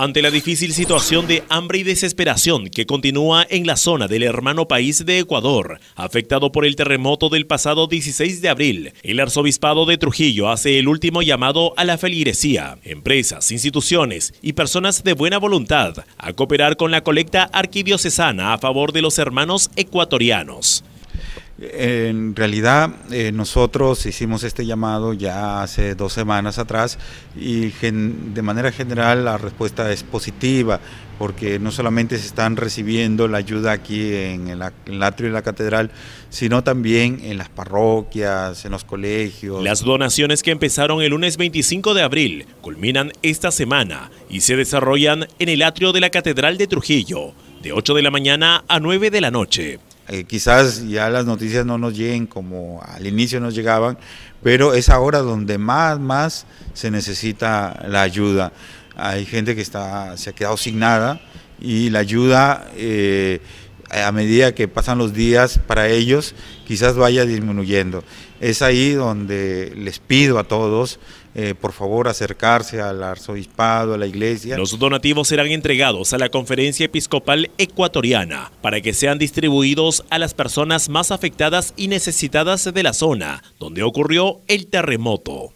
Ante la difícil situación de hambre y desesperación que continúa en la zona del hermano país de Ecuador, afectado por el terremoto del pasado 16 de abril, el arzobispado de Trujillo hace el último llamado a la feligresía, empresas, instituciones y personas de buena voluntad a cooperar con la colecta arquidiocesana a favor de los hermanos ecuatorianos. En realidad eh, nosotros hicimos este llamado ya hace dos semanas atrás y de manera general la respuesta es positiva porque no solamente se están recibiendo la ayuda aquí en el, en el atrio de la catedral, sino también en las parroquias, en los colegios. Las donaciones que empezaron el lunes 25 de abril culminan esta semana y se desarrollan en el atrio de la catedral de Trujillo, de 8 de la mañana a 9 de la noche. Eh, quizás ya las noticias no nos lleguen como al inicio nos llegaban, pero es ahora donde más, más se necesita la ayuda. Hay gente que está, se ha quedado sin nada y la ayuda eh, eh, a medida que pasan los días para ellos quizás vaya disminuyendo. Es ahí donde les pido a todos, eh, por favor, acercarse al arzobispado, a la iglesia. Los donativos serán entregados a la Conferencia Episcopal Ecuatoriana para que sean distribuidos a las personas más afectadas y necesitadas de la zona donde ocurrió el terremoto.